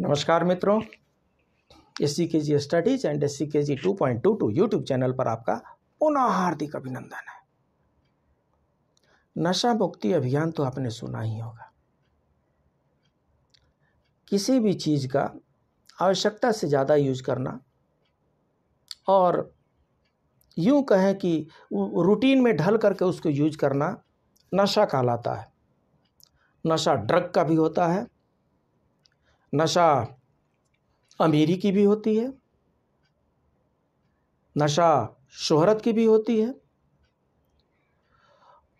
नमस्कार मित्रों S C K G studies and S C K G two point two two YouTube channel पर आपका पुनः हार्दिक अभिनंदन है नशा मुक्ति अभियान तो आपने सुना ही होगा किसी भी चीज़ का आवश्यकता से ज़्यादा यूज करना और यूं कहें कि रूटीन में ढल करके उसको यूज करना नशा कहलाता है नशा ड्रग का भी होता है नशा अमीरी की भी होती है नशा शोहरत की भी होती है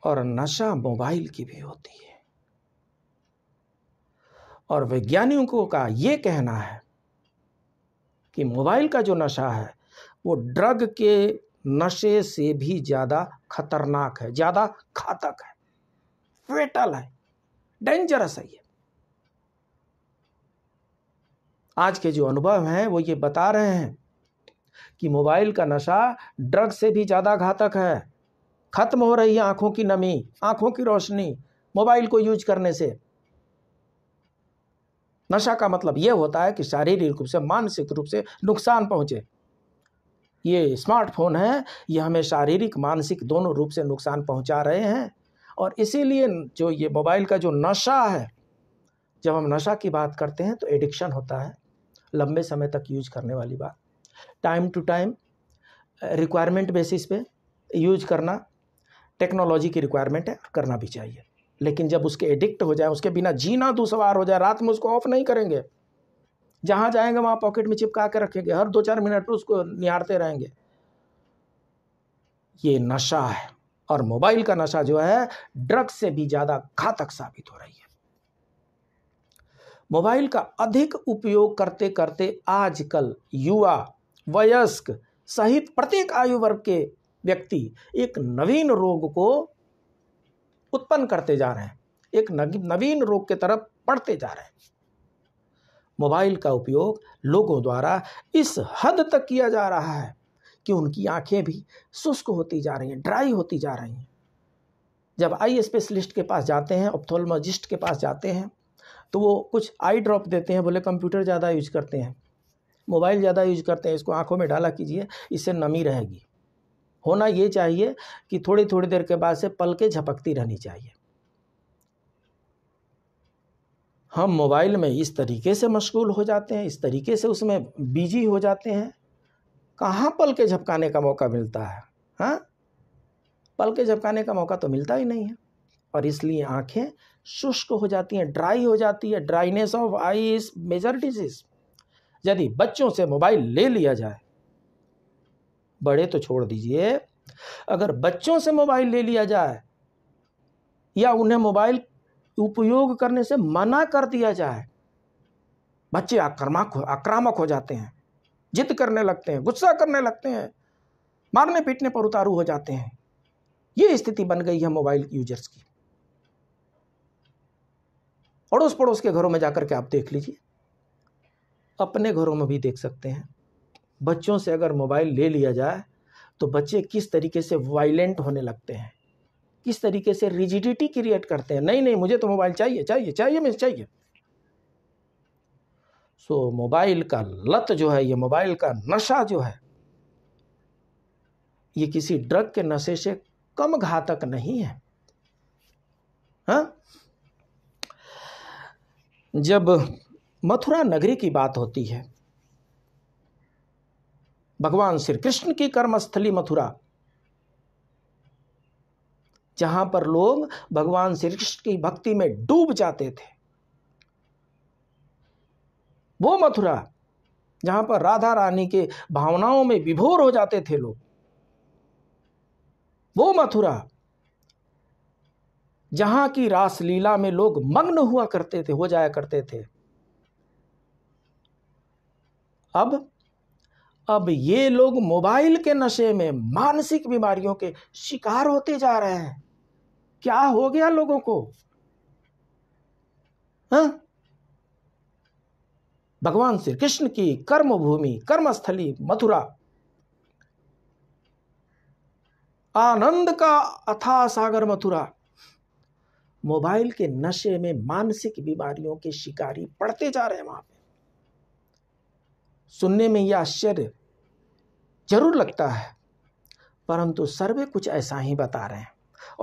और नशा मोबाइल की भी होती है और वैज्ञानिकों का ये कहना है कि मोबाइल का जो नशा है वो ड्रग के नशे से भी ज़्यादा खतरनाक है ज़्यादा घातक है फेटल है डेंजरस है ये आज के जो अनुभव हैं वो ये बता रहे हैं कि मोबाइल का नशा ड्रग से भी ज़्यादा घातक है खत्म हो रही है आंखों की नमी आंखों की रोशनी मोबाइल को यूज करने से नशा का मतलब ये होता है कि शारीरिक रूप से मानसिक रूप से नुकसान पहुँचे ये स्मार्टफोन है ये हमें शारीरिक मानसिक दोनों रूप से नुकसान पहुंचा रहे हैं और इसीलिए जो ये मोबाइल का जो नशा है जब हम नशा की बात करते हैं तो एडिक्शन होता है लंबे समय तक यूज करने वाली बात time to time requirement basis पे यूज करना टेक्नोलॉजी की रिक्वायरमेंट है करना भी चाहिए लेकिन जब उसके एडिक्ट हो जाए उसके बिना जीना सवार हो जाए रात में उसको ऑफ नहीं करेंगे जहाँ जाएंगे वहाँ पॉकेट में चिपका के रखेंगे हर दो चार मिनट पर उसको निहारते रहेंगे ये नशा है और मोबाइल का नशा जो है ड्रग से भी ज़्यादा घातक साबित हो रही है मोबाइल का अधिक उपयोग करते करते आजकल युवा वयस्क सहित प्रत्येक आयु वर्ग के व्यक्ति एक नवीन रोग को उत्पन्न करते जा रहे हैं एक नवीन रोग के तरफ बढ़ते जा रहे हैं मोबाइल का उपयोग लोगों द्वारा इस हद तक किया जा रहा है कि उनकी आंखें भी शुष्क होती जा रही हैं ड्राई होती जा रही हैं जब आई स्पेशलिस्ट के पास जाते हैं ऑप्थोलॉजिस्ट के पास जाते हैं तो वो कुछ आई ड्रॉप देते हैं बोले कंप्यूटर ज़्यादा यूज करते हैं मोबाइल ज़्यादा यूज करते हैं इसको आँखों में डाला कीजिए इससे नमी रहेगी होना ये चाहिए कि थोड़ी थोड़ी देर के बाद से पलके झपकती रहनी चाहिए हम मोबाइल में इस तरीके से मशगूल हो जाते हैं इस तरीके से उसमें बिजी हो जाते हैं कहाँ पल के झपकाने का मौका मिलता है हाँ पल के झपकाने का मौका तो मिलता ही नहीं है और इसलिए आंखें शुष्क हो जाती हैं ड्राई हो जाती है dryness of eye major disease यदि बच्चों से मोबाइल ले लिया जाए बड़े तो छोड़ दीजिए अगर बच्चों से मोबाइल ले लिया जाए या उन्हें मोबाइल उपयोग करने से मना कर दिया जाए बच्चे आक्रामक आक्रामक हो जाते हैं जिद करने लगते हैं गुस्सा करने लगते हैं मारने पीटने पर उतारू हो जाते हैं ये स्थिति बन गई है मोबाइल यूजर्स की अड़ोस पड़ोस के घरों में जाकर के आप देख लीजिए अपने घरों में भी देख सकते हैं बच्चों से अगर मोबाइल ले लिया जाए तो बच्चे किस तरीके से वायलेंट होने लगते हैं किस तरीके से रिजिडिटी क्रिएट करते हैं नहीं नहीं मुझे तो मोबाइल चाहिए चाहिए चाहिए मुझे चाहिए सो so, मोबाइल का लत जो है ये मोबाइल का नशा जो है ये किसी ड्रग के नशे से कम घातक नहीं है हा? जब मथुरा नगरी की बात होती है भगवान श्री कृष्ण की कर्मस्थली मथुरा जहां पर लोग भगवान श्री कृष्ण की भक्ति में डूब जाते थे वो मथुरा जहां पर राधा रानी के भावनाओं में विभोर हो जाते थे लोग वो मथुरा जहां की रासलीला में लोग मग्न हुआ करते थे हो जाया करते थे अब अब ये लोग मोबाइल के नशे में मानसिक बीमारियों के शिकार होते जा रहे हैं क्या हो गया लोगों को हाँ? भगवान श्री कृष्ण की कर्म भूमि कर्मस्थली मथुरा आनंद का अथा सागर मथुरा मोबाइल के नशे में मानसिक बीमारियों के शिकारी पड़ते जा रहे हैं वहाँ पे सुनने में यह आश्चर्य जरूर लगता है परंतु सर्वे कुछ ऐसा ही बता रहे हैं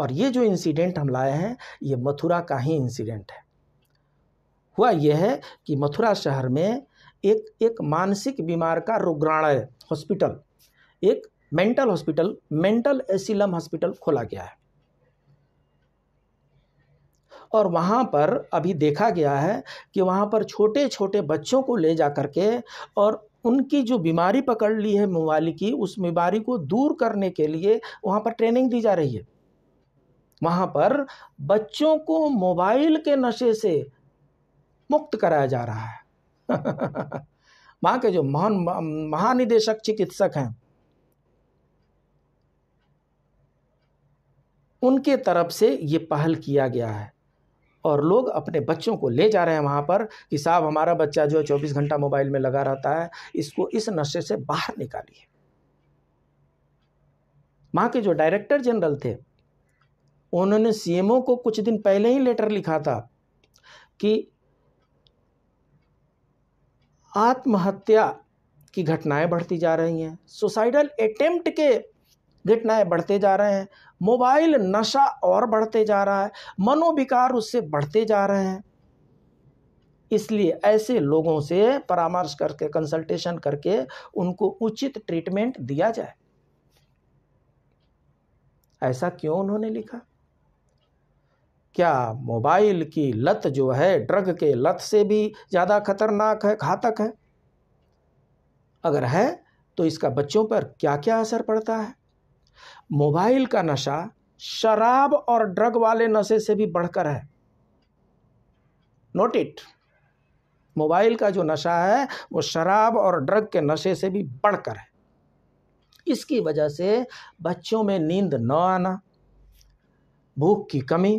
और ये जो इंसिडेंट हम लाए हैं ये मथुरा का ही इंसिडेंट है हुआ यह है कि मथुरा शहर में एक एक मानसिक बीमार का रुग्राणय हॉस्पिटल एक mental hospital mental asylum hospital खोला गया है और वहाँ पर अभी देखा गया है कि वहाँ पर छोटे छोटे बच्चों को ले जा कर के और उनकी जो बीमारी पकड़ ली है मोबाइल की उस बीमारी को दूर करने के लिए वहाँ पर ट्रेनिंग दी जा रही है वहाँ पर बच्चों को मोबाइल के नशे से मुक्त कराया जा रहा है वहाँ के जो महान महानिदेशक चिकित्सक हैं उनके तरफ से ये पहल किया गया है और लोग अपने बच्चों को ले जा रहे हैं वहाँ पर कि साहब हमारा बच्चा जो है चौबीस घंटा मोबाइल में लगा रहता है इसको इस नशे से बाहर निकालिए वहाँ के जो डायरेक्टर जनरल थे उन्होंने सीएमओ को कुछ दिन पहले ही लेटर लिखा था कि आत्महत्या की घटनाएं बढ़ती जा रही हैं सुसाइडल अटेम्प्ट के घटनाएं बढ़ते जा रहे हैं मोबाइल नशा और बढ़ते जा रहा है मनोविकार उससे बढ़ते जा रहे हैं इसलिए ऐसे लोगों से परामर्श करके कंसल्टेशन करके उनको उचित ट्रीटमेंट दिया जाए ऐसा क्यों उन्होंने लिखा क्या मोबाइल की लत जो है ड्रग के लत से भी ज़्यादा खतरनाक है घातक है अगर है तो इसका बच्चों पर क्या क्या असर पड़ता है मोबाइल का नशा शराब और ड्रग वाले नशे से भी बढ़कर है नोट इट मोबाइल का जो नशा है वो शराब और ड्रग के नशे से भी बढ़कर है इसकी वजह से बच्चों में नींद न आना भूख की कमी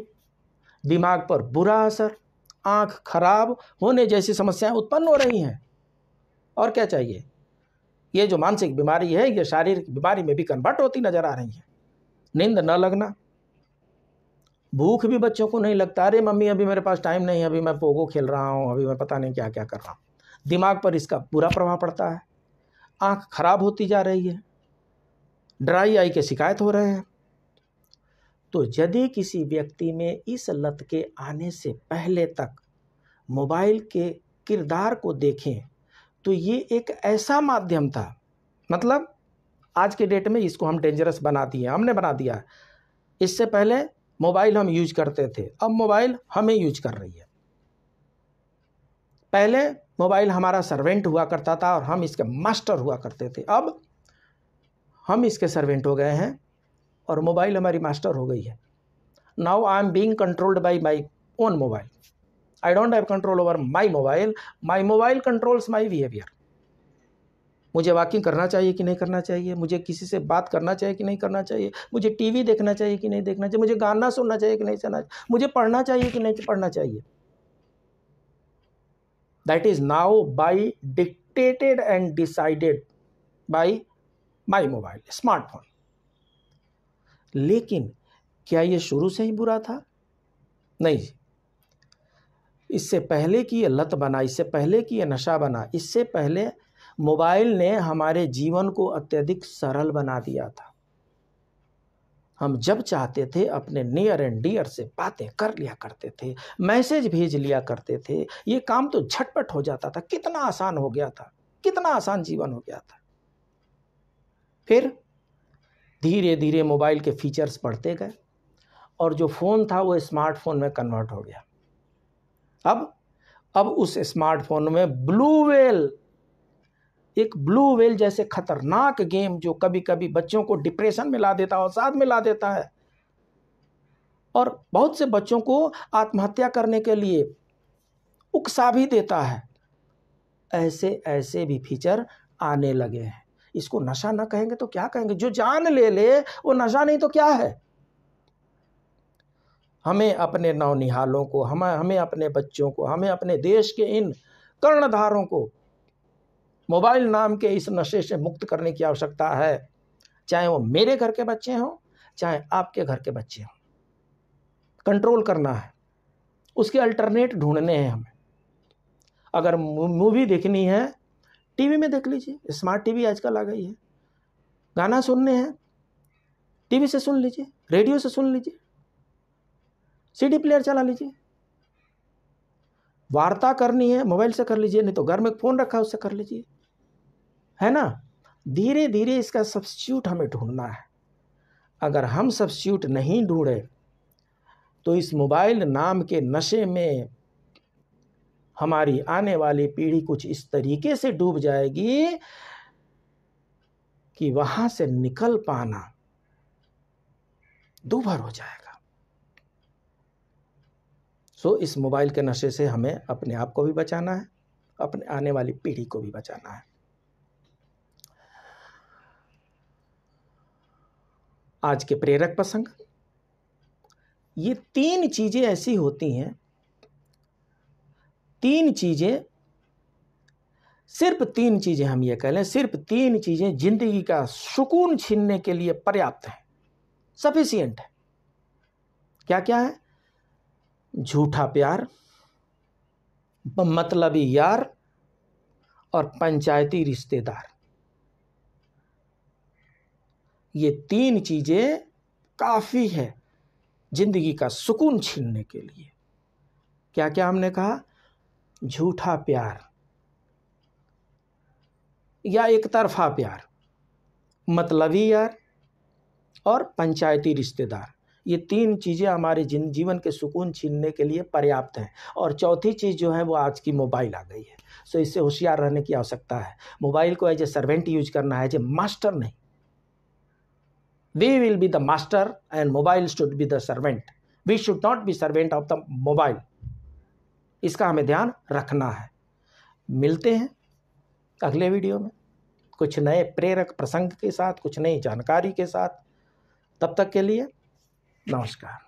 दिमाग पर बुरा असर आंख खराब होने जैसी समस्याएं उत्पन्न हो रही हैं और क्या चाहिए ये जो मानसिक बीमारी है ये शारीरिक बीमारी में भी कन्वर्ट होती नज़र आ रही है नींद न लगना भूख भी बच्चों को नहीं लगता अरे मम्मी अभी मेरे पास टाइम नहीं अभी मैं पोगो खेल रहा हूँ अभी मैं पता नहीं क्या क्या कर रहा हूँ दिमाग पर इसका बुरा प्रभाव पड़ता है आँख खराब होती जा रही है ड्राई आई के शिकायत हो रहे हैं तो यदि किसी व्यक्ति में इस लत के आने से पहले तक मोबाइल के किरदार को देखें तो ये एक ऐसा माध्यम था मतलब आज के डेट में इसको हम डेंजरस बना दिए हमने बना दिया इससे पहले मोबाइल हम यूज करते थे अब मोबाइल हमें यूज कर रही है पहले मोबाइल हमारा सर्वेंट हुआ करता था और हम इसके मास्टर हुआ करते थे अब हम इसके सर्वेंट हो गए हैं और मोबाइल हमारी मास्टर हो गई है now I am being controlled by my own mobile I don't have control over my mobile. My mobile controls my behavior. मुझे वॉकिंग करना चाहिए कि नहीं करना चाहिए मुझे किसी से बात करना चाहिए कि नहीं करना चाहिए मुझे टीवी देखना चाहिए कि नहीं देखना चाहिए मुझे गाना सुनना चाहिए कि नहीं सुनना चाहिए मुझे पढ़ना चाहिए कि नहीं पढ़ना चाहिए that is now by dictated and decided by my mobile smartphone लेकिन क्या ये शुरू से ही बुरा था नहीं इससे पहले कि ये लत बना इससे पहले कि ये नशा बना इससे पहले मोबाइल ने हमारे जीवन को अत्यधिक सरल बना दिया था हम जब चाहते थे अपने नियर एंड डियर से बातें कर लिया करते थे मैसेज भेज लिया करते थे ये काम तो झटपट हो जाता था कितना आसान हो गया था कितना आसान जीवन हो गया था फिर धीरे धीरे मोबाइल के फीचर्स बढ़ते गए और जो फ़ोन था वो स्मार्टफोन में कन्वर्ट हो गया अब अब उस स्मार्टफोन में ब्लू वेल एक ब्लू वेल जैसे खतरनाक गेम जो कभी कभी बच्चों को डिप्रेशन में ला देता है अवसाद में ला देता है और बहुत से बच्चों को आत्महत्या करने के लिए उकसा भी देता है ऐसे ऐसे भी फीचर आने लगे हैं इसको नशा ना कहेंगे तो क्या कहेंगे जो जान ले ले वो नशा नहीं तो क्या है हमें अपने नौनिहालों को हम हमें अपने बच्चों को हमें अपने देश के इन कर्णधारों को मोबाइल नाम के इस नशे से मुक्त करने की आवश्यकता है चाहे वो मेरे घर के बच्चे हों चाहे आपके घर के बच्चे हों कंट्रोल करना है उसके अल्टरनेट ढूंढने हैं हमें अगर मूवी देखनी है टीवी में देख लीजिए स्मार्ट टीवी आजकल आ गई है गाना सुनने हैं टीवी से सुन लीजिए रेडियो से सुन लीजिए सीडी प्लेयर चला लीजिए वार्ता करनी है मोबाइल से कर लीजिए नहीं तो घर में फ़ोन रखा उससे कर लीजिए है ना धीरे धीरे इसका सब्सिट्यूट हमें ढूंढना है अगर हम सब्सिट्यूट नहीं ढूंढे तो इस मोबाइल नाम के नशे में हमारी आने वाली पीढ़ी कुछ इस तरीके से डूब जाएगी कि वहां से निकल पाना दूभर हो जाएगा सो इस मोबाइल के नशे से हमें अपने आप को भी बचाना है अपने आने वाली पीढ़ी को भी बचाना है आज के प्रेरक प्रसंग ये तीन चीज़ें ऐसी होती हैं तीन चीज़ें सिर्फ तीन चीज़ें हम ये कह लें सिर्फ तीन चीज़ें जिंदगी का सुकून छीनने के लिए पर्याप्त हैं सफिशियंट है क्या क्या है झूठा प्यार मतलबी यार और पंचायती रिश्तेदार ये तीन चीज़ें काफ़ी है जिंदगी का सुकून छीनने के लिए क्या क्या हमने कहा झूठा प्यार या एक तरफा प्यार मतलबी यार और पंचायती रिश्तेदार ये तीन चीज़ें हमारे जिन जीवन के सुकून छीनने के लिए पर्याप्त हैं और चौथी चीज़ जो है वो आज की मोबाइल आ गई है सो इससे होशियार रहने की आवश्यकता है मोबाइल को एज ए सर्वेंट यूज करना है एज ए मास्टर नहीं we will be the master and mobile should be the servant we should not be servant of the mobile इसका हमें ध्यान रखना है मिलते हैं अगले वीडियो में कुछ नए प्रेरक प्रसंग के साथ कुछ नई जानकारी के साथ तब तक के लिए नमस्कार